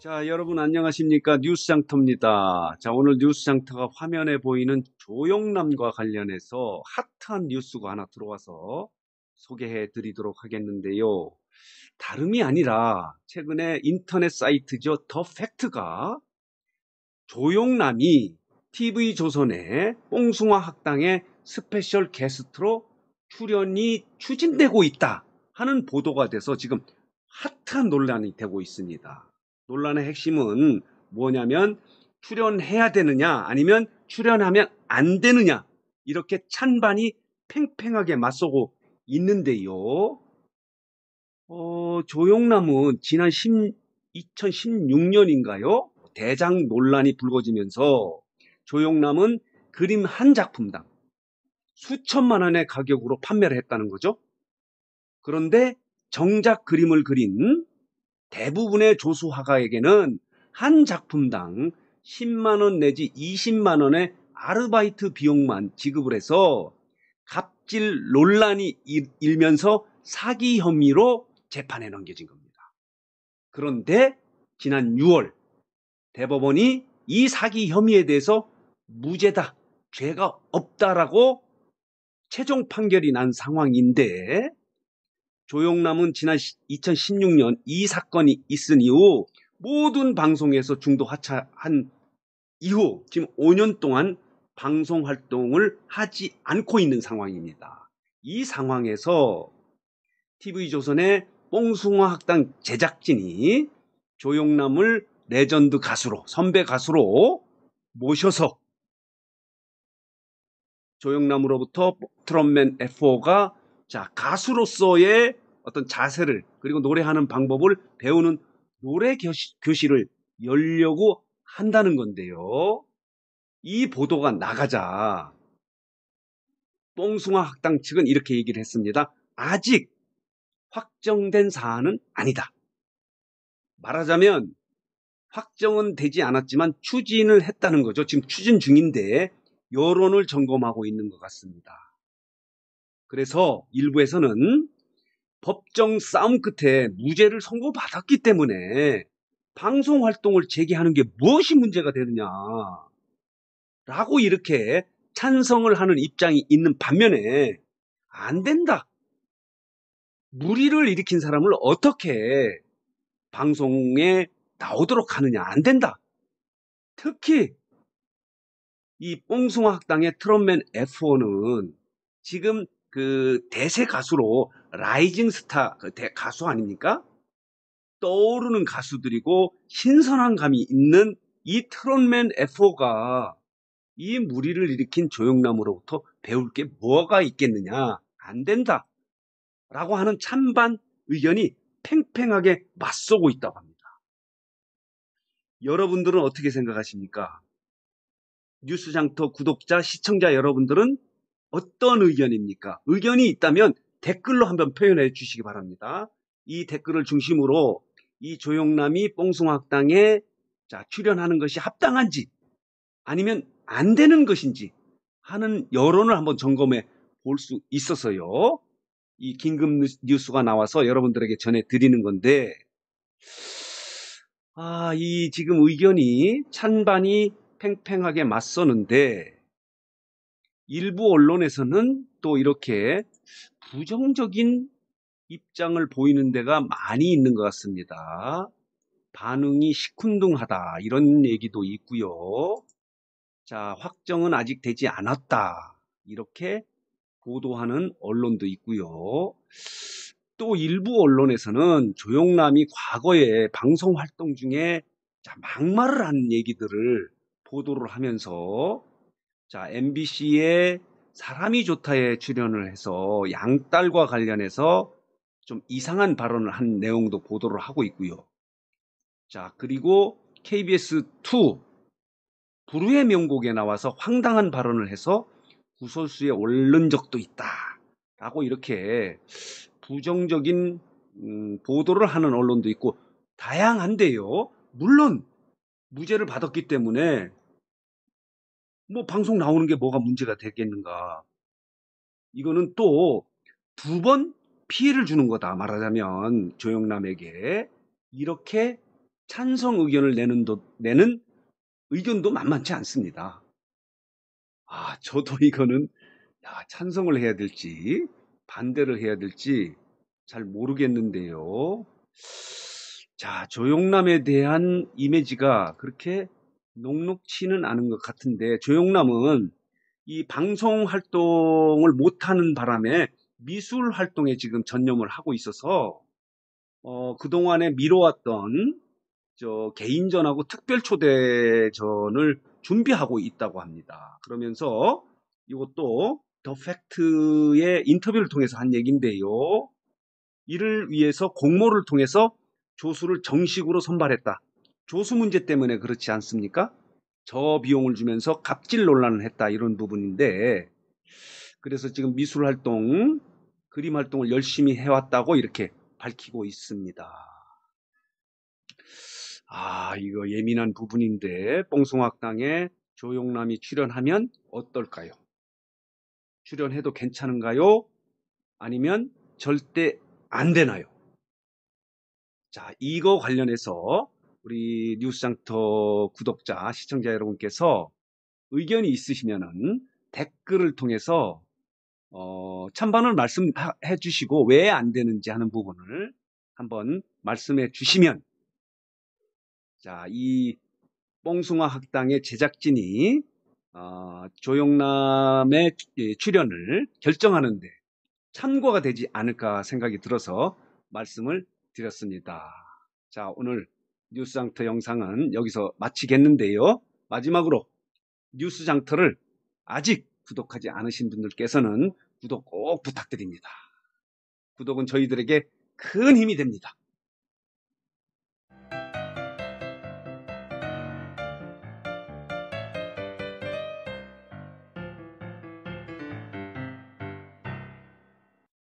자, 여러분 안녕하십니까? 뉴스 장터입니다. 자, 오늘 뉴스 장터가 화면에 보이는 조영남과 관련해서 핫한 뉴스가 하나 들어와서 소개해 드리도록 하겠는데요. 다름이 아니라 최근에 인터넷 사이트죠. 더 팩트가 조영남이 TV조선의 뽕숭아 학당의 스페셜 게스트로 출연이 추진되고 있다 하는 보도가 돼서 지금 핫한 논란이 되고 있습니다. 논란의 핵심은 뭐냐면 출연해야 되느냐 아니면 출연하면 안 되느냐 이렇게 찬반이 팽팽하게 맞서고 있는데요. 어, 조영남은 지난 10, 2016년인가요? 대장 논란이 불거지면서 조영남은 그림 한 작품당 수천만 원의 가격으로 판매를 했다는 거죠. 그런데 정작 그림을 그린 대부분의 조수화가에게는 한 작품당 10만원 내지 20만원의 아르바이트 비용만 지급을 해서 갑질 논란이 일면서 사기 혐의로 재판에 넘겨진 겁니다. 그런데 지난 6월 대법원이 이 사기 혐의에 대해서 무죄다, 죄가 없다라고 최종 판결이 난 상황인데 조영남은 지난 2016년 이 사건이 있은 이후 모든 방송에서 중도 하차한 이후 지금 5년 동안 방송 활동을 하지 않고 있는 상황입니다. 이 상황에서 TV조선의 뽕숭아 학당 제작진이 조영남을 레전드 가수로, 선배 가수로 모셔서 조영남으로부터 트럼맨 F4가 자, 가수로서의 어떤 자세를 그리고 노래하는 방법을 배우는 노래 교실을 열려고 한다는 건데요. 이 보도가 나가자 뽕숭아 학당 측은 이렇게 얘기를 했습니다. 아직 확정된 사안은 아니다. 말하자면 확정은 되지 않았지만 추진을 했다는 거죠. 지금 추진 중인데 여론을 점검하고 있는 것 같습니다. 그래서 일부에서는 법정 싸움 끝에 무죄를 선고받았기 때문에 방송 활동을 재개하는 게 무엇이 문제가 되느냐 라고 이렇게 찬성을 하는 입장이 있는 반면에 안 된다. 무리를 일으킨 사람을 어떻게 방송에 나오도록 하느냐 안 된다. 특히 이 뽕숭아 학당의 트럼맨 F1은 지금 그 대세 가수로 라이징 스타 그 대, 가수 아닙니까? 떠오르는 가수들이고 신선한 감이 있는 이 트롯맨 F4가 이 무리를 일으킨 조영남으로부터 배울 게 뭐가 있겠느냐? 안 된다. 라고 하는 찬반 의견이 팽팽하게 맞서고 있다고 합니다. 여러분들은 어떻게 생각하십니까? 뉴스장터 구독자, 시청자 여러분들은 어떤 의견입니까? 의견이 있다면 댓글로 한번 표현해 주시기 바랍니다. 이 댓글을 중심으로 이 조영남이 뽕숭학당에 자, 출연하는 것이 합당한지 아니면 안 되는 것인지 하는 여론을 한번 점검해 볼 수 있어서요. 이 긴급 뉴스가 나와서 여러분들에게 전해 드리는 건데, 아, 이 지금 의견이 찬반이 팽팽하게 맞서는데, 일부 언론에서는 또 이렇게 부정적인 입장을 보이는 데가 많이 있는 것 같습니다. 반응이 시큰둥하다 이런 얘기도 있고요. 자 확정은 아직 되지 않았다 이렇게 보도하는 언론도 있고요. 또 일부 언론에서는 조영남이 과거에 방송 활동 중에 막말을 한 얘기들을 보도를 하면서 자, MBC의 사람이 좋다에 출연을 해서 양딸과 관련해서 좀 이상한 발언을 한 내용도 보도를 하고 있고요. 자, 그리고 KBS2 불후의 명곡에 나와서 황당한 발언을 해서 구설수에 오른 적도 있다. 라고 이렇게 부정적인 음, 보도를 하는 언론도 있고 다양한데요. 물론 무죄를 받았기 때문에 뭐 방송 나오는 게 뭐가 문제가 되겠는가. 이거는 또 두 번 피해를 주는 거다. 말하자면 조영남에게 이렇게 찬성 의견을 내는, 도, 내는 의견도 만만치 않습니다. 아, 저도 이거는 야, 찬성을 해야 될지 반대를 해야 될지 잘 모르겠는데요. 자, 조영남에 대한 이미지가 그렇게 녹록치는 않은 것 같은데 조영남은 이 방송 활동을 못하는 바람에 미술 활동에 지금 전념을 하고 있어서 어, 그동안에 미뤄왔던 저 개인전하고 특별 초대전을 준비하고 있다고 합니다. 그러면서 이것도 더 팩트의 인터뷰를 통해서 한 얘기인데요. 이를 위해서 공모를 통해서 조수를 정식으로 선발했다. 조수 문제 때문에 그렇지 않습니까? 저 비용을 주면서 갑질 논란을 했다 이런 부분인데 그래서 지금 미술 활동, 그림 활동을 열심히 해왔다고 이렇게 밝히고 있습니다. 아, 이거 예민한 부분인데 뽕송학당에 조용남이 출연하면 어떨까요? 출연해도 괜찮은가요? 아니면 절대 안 되나요? 자, 이거 관련해서 우리 뉴스장터 구독자, 시청자 여러분께서 의견이 있으시면은 댓글을 통해서 어, 찬반을 말씀해 주시고 왜 안 되는지 하는 부분을 한번 말씀해 주시면 자, 이 뽕숭아 학당의 제작진이 어, 조영남의 예, 출연을 결정하는데 참고가 되지 않을까 생각이 들어서 말씀을 드렸습니다. 자, 오늘 뉴스장터 영상은 여기서 마치겠는데요. 마지막으로 뉴스장터를 아직 구독하지 않으신 분들께서는 구독 꼭 부탁드립니다. 구독은 저희들에게 큰 힘이 됩니다.